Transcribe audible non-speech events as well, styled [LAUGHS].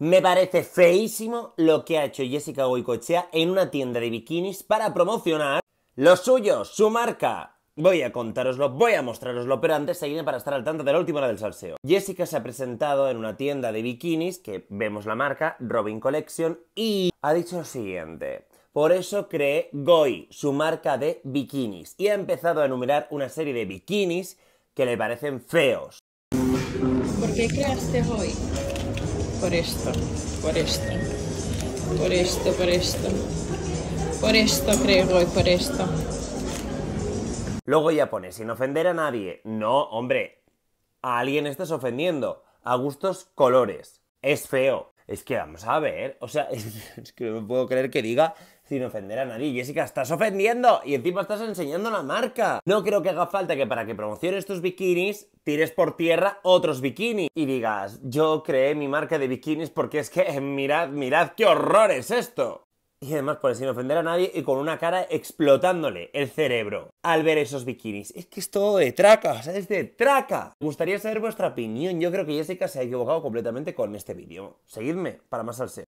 Me parece feísimo lo que ha hecho Jessica Goicoechea en una tienda de bikinis para promocionar lo suyo, su marca. Voy a contaroslo, voy a mostraroslo, pero antes seguidme para estar al tanto de la última hora del salseo. Jessica se ha presentado en una tienda de bikinis, que vemos la marca, Robin Collection, y ha dicho lo siguiente. Por eso creé Goy, su marca de bikinis, y ha empezado a enumerar una serie de bikinis que le parecen feos. ¿Por qué creaste Goy? por esto, por esto, por esto, por esto, por esto creo y por esto. Luego ya pone, sin ofender a nadie. No, hombre, a alguien estás ofendiendo. A gustos colores. Es feo. Es que vamos a ver, o sea, [LAUGHS] es, que no puedo creer que diga sin ofender a nadie. Jessica, estás ofendiendo y encima estás enseñando la marca. No creo que haga falta que para que promociones estos bikinis tires por tierra otros bikinis y digas, yo creé mi marca de bikinis porque es que [LAUGHS] mirad, mirad qué horror es esto. Y además, por pues, sin ofender a nadie y con una cara explotándole el cerebro al ver esos bikinis. Es que es todo de traca, o es de traca. Me gustaría saber vuestra opinión. Yo creo que Jessica se ha equivocado completamente con este vídeo. Seguidme para más al ser.